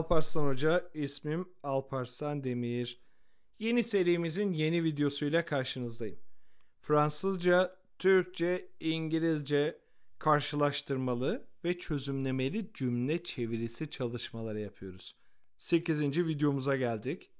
Alparslan Hoca, ismim Alparslan Demir. Yeni serimizin yeni videosuyla karşınızdayım. Fransızca, Türkçe, İngilizce karşılaştırmalı ve çözümlemeli cümle çevirisi çalışmaları yapıyoruz. 8. videomuza geldik.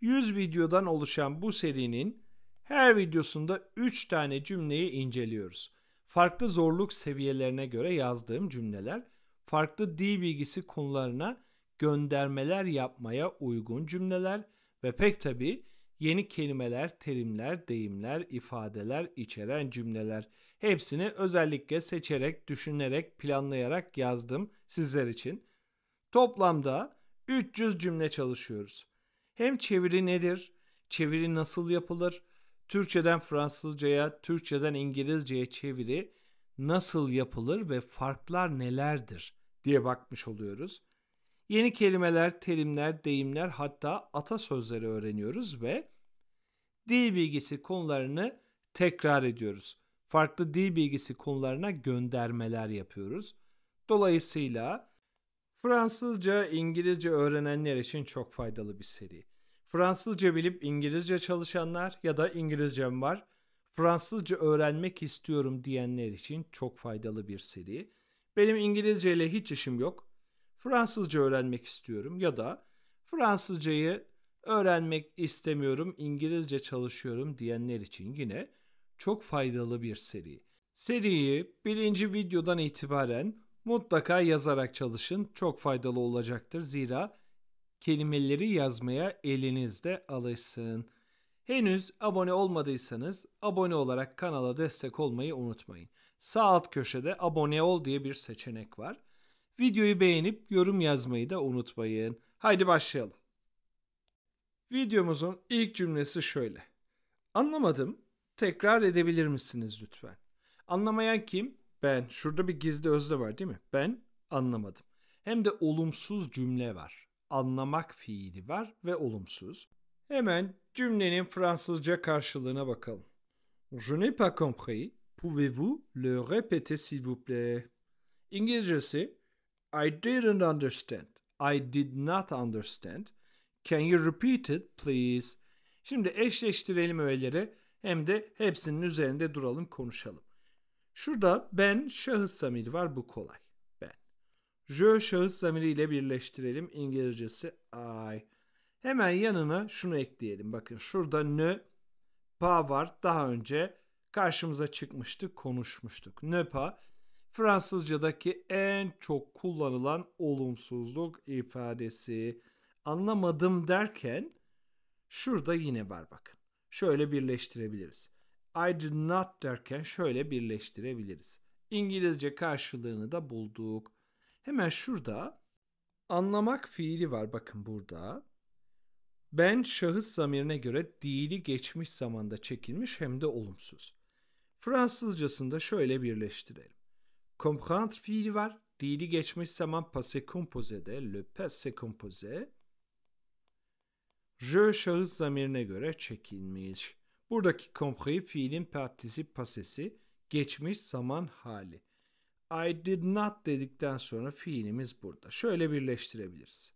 100 videodan oluşan bu serinin her videosunda 3 tane cümleyi inceliyoruz. Farklı zorluk seviyelerine göre yazdığım cümleler farklı dil bilgisi konularına göndermeler yapmaya uygun cümleler ve pek tabi yeni kelimeler, terimler, deyimler, ifadeler içeren cümleler. Hepsini özellikle seçerek, düşünerek, planlayarak yazdım sizler için. Toplamda 300 cümle çalışıyoruz. Hem çeviri nedir, çeviri nasıl yapılır, Türkçeden Fransızcaya, Türkçeden İngilizceye çeviri nasıl yapılır ve farklar nelerdir diye bakmış oluyoruz. Yeni kelimeler, terimler, deyimler hatta atasözleri öğreniyoruz ve dil bilgisi konularını tekrar ediyoruz. Farklı dil bilgisi konularına göndermeler yapıyoruz. Dolayısıyla Fransızca, İngilizce öğrenenler için çok faydalı bir seri. Fransızca bilip İngilizce çalışanlar ya da İngilizcem var Fransızca öğrenmek istiyorum diyenler için çok faydalı bir seri. Benim İngilizce ile hiç işim yok. Fransızca öğrenmek istiyorum ya da Fransızcayı öğrenmek istemiyorum, İngilizce çalışıyorum diyenler için yine çok faydalı bir seri. Seriyi birinci videodan itibaren mutlaka yazarak çalışın. Çok faydalı olacaktır zira kelimeleri yazmaya elinizde alışsın. Henüz abone olmadıysanız abone olarak kanala destek olmayı unutmayın. Sağ alt köşede abone ol diye bir seçenek var. Videoyu beğenip yorum yazmayı da unutmayın. Haydi başlayalım. Videomuzun ilk cümlesi şöyle. Anlamadım. Tekrar edebilir misiniz lütfen? Anlamayan kim? Ben. Şurada bir gizli özde var değil mi? Ben anlamadım. Hem de olumsuz cümle var. Anlamak fiili var ve olumsuz. Hemen Cümlenin Fransızca karşılığına bakalım. Je n'ai pas compris. Pouvez-vous le répéter s'il vous plaît? İngilizcesi I didn't understand. I did not understand. Can you repeat it please? Şimdi eşleştirelim öğeleri hem de hepsinin üzerinde duralım konuşalım. Şurada ben şahıs zamiri var bu kolay. Ben. Je şahıs zamiri ile birleştirelim. İngilizcesi I. Hemen yanına şunu ekleyelim. Bakın şurada ne pa var. Daha önce karşımıza çıkmıştı, konuşmuştuk. Ne pa Fransızcadaki en çok kullanılan olumsuzluk ifadesi. Anlamadım derken şurada yine var bakın. Şöyle birleştirebiliriz. I did not derken şöyle birleştirebiliriz. İngilizce karşılığını da bulduk. Hemen şurada anlamak fiili var bakın burada. Ben şahıs zamirine göre fiili geçmiş zamanda çekilmiş hem de olumsuz. Fransızcasında şöyle birleştirelim. Comprendre fiili var. Fiili geçmiş zaman passé composé composé'de, le passé composé. Je şahıs zamirine göre çekilmiş. Buradaki compris fiilin particip pasesi geçmiş zaman hali. I did not dedikten sonra fiilimiz burada. Şöyle birleştirebiliriz.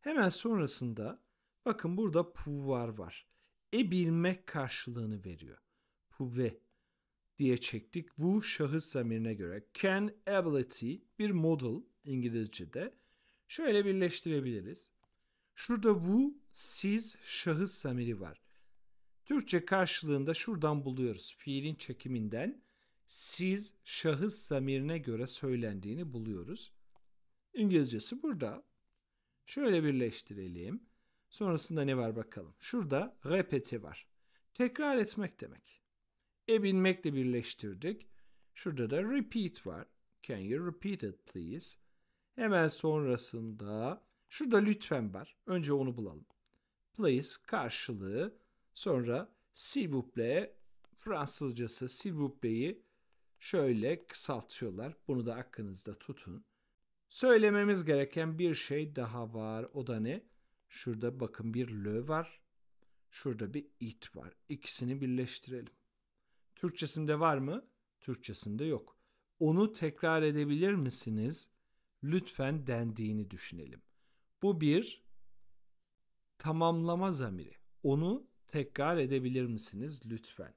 Hemen sonrasında Bakın burada pouvoir var. E bilmek karşılığını veriyor. Pouve diye çektik. Bu şahıs zamirine göre. Can ability bir model İngilizce'de. Şöyle birleştirebiliriz. Şurada bu siz şahıs zamiri var. Türkçe karşılığında şuradan buluyoruz. Fiilin çekiminden siz şahıs zamirine göre söylendiğini buluyoruz. İngilizcesi burada. Şöyle birleştirelim. Sonrasında ne var bakalım. Şurada repeti var. Tekrar etmek demek. E binmekle birleştirdik. Şurada da repeat var. Can you repeat it please? Hemen sonrasında şurada lütfen var. Önce onu bulalım. Please karşılığı sonra s'il vous plaît Fransızcası s'il vous plaît'i şöyle kısaltıyorlar. Bunu da aklınızda tutun. Söylememiz gereken bir şey daha var. O da ne? Şurada bakın bir lö var. Şurada bir it var. İkisini birleştirelim. Türkçesinde var mı? Türkçesinde yok. Onu tekrar edebilir misiniz? Lütfen dendiğini düşünelim. Bu bir tamamlama zamiri. Onu tekrar edebilir misiniz lütfen?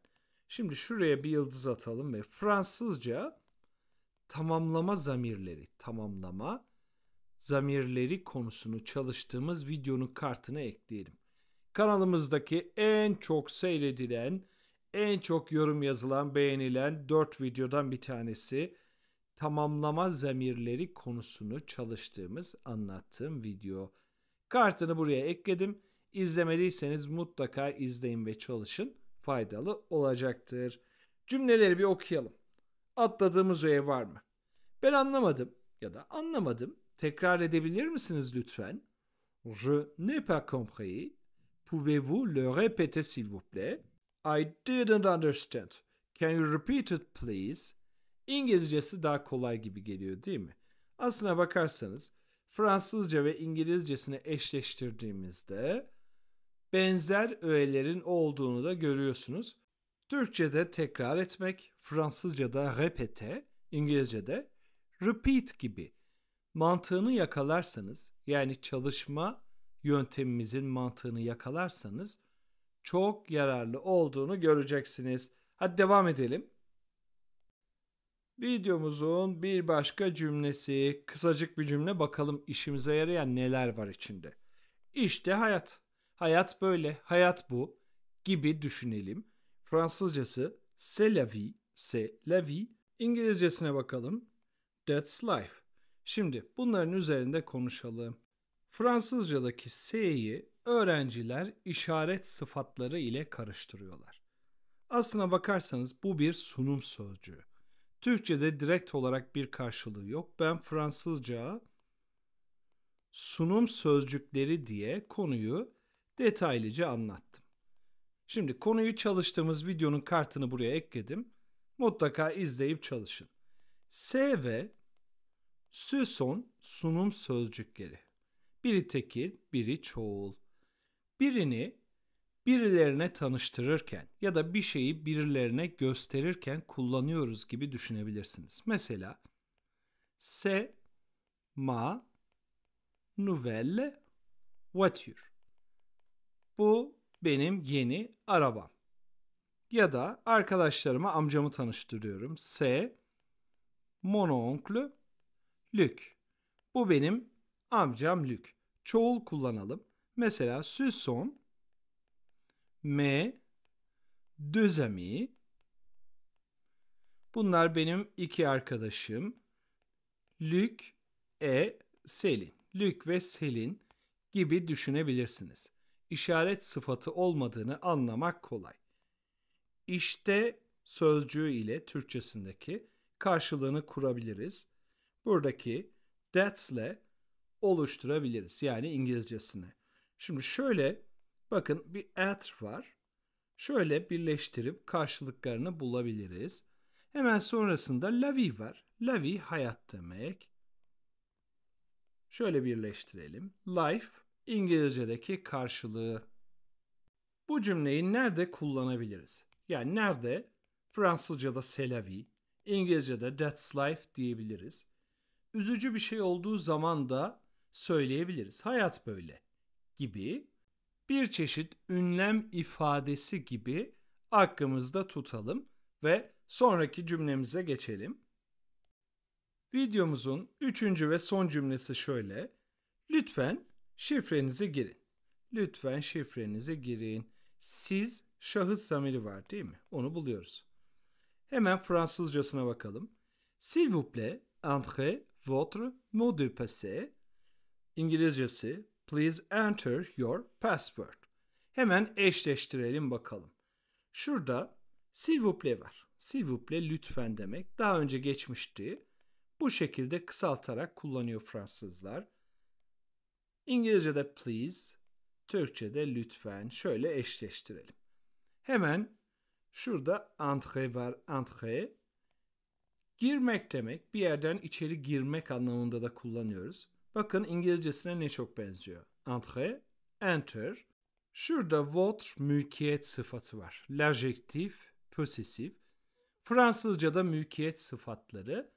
Şimdi şuraya bir yıldız atalım ve Fransızca tamamlama zamirleri, tamamlama zamirleri konusunu çalıştığımız videonun kartını ekleyelim. Kanalımızdaki en çok seyredilen, en çok yorum yazılan, beğenilen 4 videodan bir tanesi tamamlama zamirleri konusunu çalıştığımız, anlattığım video. Kartını buraya ekledim. İzlemediyseniz mutlaka izleyin ve çalışın. Faydalı olacaktır. Cümleleri bir okuyalım. Atladığımız öğe var mı? Ben anlamadım ya da anlamadım Tekrar edebilir misiniz lütfen? Je n'ai pas compris. Pouvez-vous le répéter s'il vous plaît? I didn't understand. Can you repeat it please? İngilizcesi daha kolay gibi geliyor değil mi? Aslına bakarsanız Fransızca ve İngilizcesini eşleştirdiğimizde benzer öğelerin olduğunu da görüyorsunuz. Türkçe'de tekrar etmek, Fransızca'da répéter, İngilizce'de repeat gibi mantığını yakalarsanız yani çalışma yöntemimizin mantığını yakalarsanız çok yararlı olduğunu göreceksiniz. Hadi devam edelim. Videomuzun bir başka cümlesi, kısacık bir cümle bakalım işimize yarayan neler var içinde. İşte hayat. Hayat böyle, hayat bu gibi düşünelim. Fransızcası c'est la vie, c'est la vie. İngilizcesine bakalım. That's life. Şimdi bunların üzerinde konuşalım. Fransızcadaki S'yi öğrenciler işaret sıfatları ile karıştırıyorlar. Aslına bakarsanız bu bir sunum sözcüğü. Türkçe'de direkt olarak bir karşılığı yok. Ben Fransızca sunum sözcükleri diye konuyu detaylıca anlattım. Şimdi konuyu çalıştığımız videonun kartını buraya ekledim. Mutlaka izleyip çalışın. S ve Süson sunum sözcükleri. Biri tekil, biri çoğul. Birini birilerine tanıştırırken ya da bir şeyi birilerine gösterirken kullanıyoruz gibi düşünebilirsiniz. Mesela se ma nouvelle voiture. Bu benim yeni arabam. Ya da arkadaşlarıma amcamı tanıştırıyorum. Se mon oncle Lük. Bu benim amcam Lük. Çoğul kullanalım. Mesela ce sont mes deux Bunlar benim iki arkadaşım. Lük e Selin. Lük ve Selin gibi düşünebilirsiniz. İşaret sıfatı olmadığını anlamak kolay. İşte sözcüğü ile Türkçesindeki karşılığını kurabiliriz buradaki ile oluşturabiliriz. Yani İngilizcesini. Şimdi şöyle bakın bir at var. Şöyle birleştirip karşılıklarını bulabiliriz. Hemen sonrasında lavi var. Lavi hayat demek. Şöyle birleştirelim. Life İngilizce'deki karşılığı. Bu cümleyi nerede kullanabiliriz? Yani nerede Fransızca'da c'est la vie, İngilizce'de that's life diyebiliriz üzücü bir şey olduğu zaman da söyleyebiliriz. Hayat böyle gibi bir çeşit ünlem ifadesi gibi aklımızda tutalım ve sonraki cümlemize geçelim. Videomuzun üçüncü ve son cümlesi şöyle. Lütfen şifrenizi girin. Lütfen şifrenizi girin. Siz şahıs zamiri var değil mi? Onu buluyoruz. Hemen Fransızcasına bakalım. S'il vous plaît, entrez votre mot de passe. İngilizcesi please enter your password. Hemen eşleştirelim bakalım. Şurada s'il vous plaît var. S'il vous plaît lütfen demek. Daha önce geçmişti. Bu şekilde kısaltarak kullanıyor Fransızlar. İngilizce'de please, Türkçe'de lütfen şöyle eşleştirelim. Hemen şurada entre var entre Girmek demek bir yerden içeri girmek anlamında da kullanıyoruz. Bakın İngilizcesine ne çok benziyor. Entre, enter. Şurada votre mülkiyet sıfatı var. L'adjectif, posesif. Fransızca'da mülkiyet sıfatları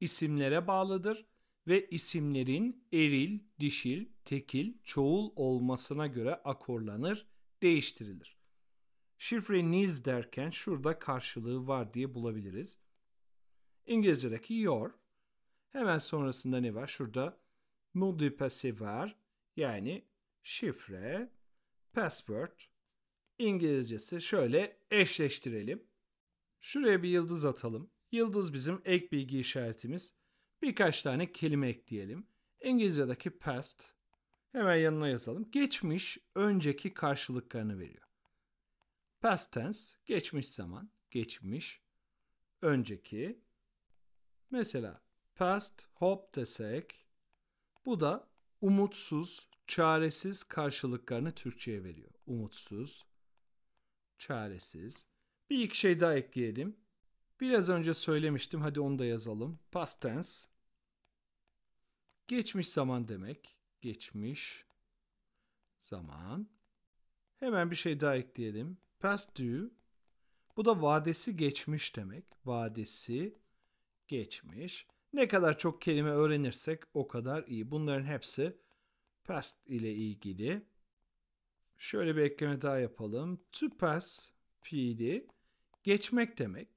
isimlere bağlıdır ve isimlerin eril, dişil, tekil, çoğul olmasına göre akorlanır, değiştirilir. Şifreniz derken şurada karşılığı var diye bulabiliriz. İngilizce'deki your. Hemen sonrasında ne var? Şurada mot var. Yani şifre, password. İngilizcesi şöyle eşleştirelim. Şuraya bir yıldız atalım. Yıldız bizim ek bilgi işaretimiz. Birkaç tane kelime ekleyelim. İngilizce'deki past hemen yanına yazalım. Geçmiş önceki karşılıklarını veriyor. Past tense geçmiş zaman, geçmiş önceki Mesela past hope desek bu da umutsuz, çaresiz karşılıklarını Türkçe'ye veriyor. Umutsuz, çaresiz. Bir iki şey daha ekleyelim. Biraz önce söylemiştim. Hadi onu da yazalım. Past tense. Geçmiş zaman demek. Geçmiş zaman. Hemen bir şey daha ekleyelim. Past due. Bu da vadesi geçmiş demek. Vadesi geçmiş. Ne kadar çok kelime öğrenirsek o kadar iyi. Bunların hepsi past ile ilgili. Şöyle bir ekleme daha yapalım. To pass fiili geçmek demek.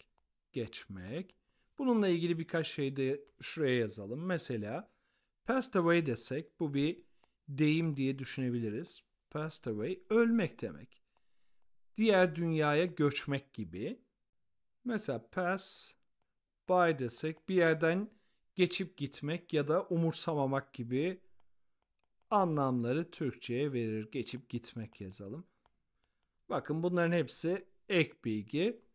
Geçmek. Bununla ilgili birkaç şey de şuraya yazalım. Mesela passed away desek bu bir deyim diye düşünebiliriz. Passed away ölmek demek. Diğer dünyaya göçmek gibi. Mesela pass Bay desek bir yerden geçip gitmek ya da umursamamak gibi anlamları Türkçe'ye verir. Geçip gitmek yazalım. Bakın bunların hepsi ek bilgi.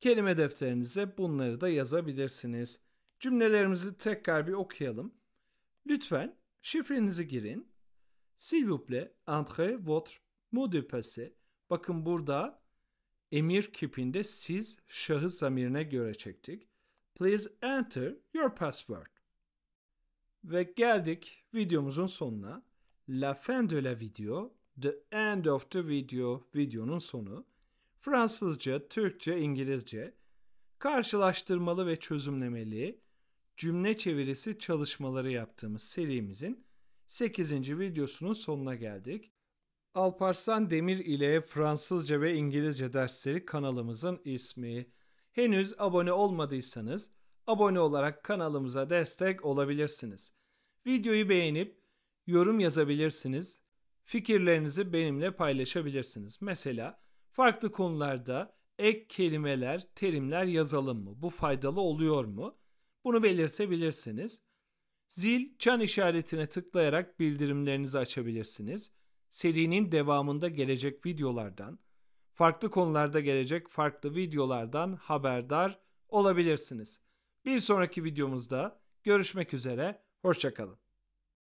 Kelime defterinize bunları da yazabilirsiniz. Cümlelerimizi tekrar bir okuyalım. Lütfen şifrenizi girin. S'il vous plaît, entrez votre mot de passe. Bakın burada emir kipinde siz şahıs zamirine göre çektik. Please enter your password. Ve geldik videomuzun sonuna. La fin de la video, the end of the video, videonun sonu. Fransızca, Türkçe, İngilizce, karşılaştırmalı ve çözümlemeli cümle çevirisi çalışmaları yaptığımız serimizin 8. videosunun sonuna geldik. Alparslan Demir ile Fransızca ve İngilizce dersleri kanalımızın ismi. Henüz abone olmadıysanız abone olarak kanalımıza destek olabilirsiniz. Videoyu beğenip yorum yazabilirsiniz. Fikirlerinizi benimle paylaşabilirsiniz. Mesela farklı konularda ek kelimeler, terimler yazalım mı? Bu faydalı oluyor mu? Bunu belirtebilirsiniz. Zil, çan işaretine tıklayarak bildirimlerinizi açabilirsiniz. Serinin devamında gelecek videolardan, farklı konularda gelecek farklı videolardan haberdar olabilirsiniz. Bir sonraki videomuzda görüşmek üzere, hoşçakalın.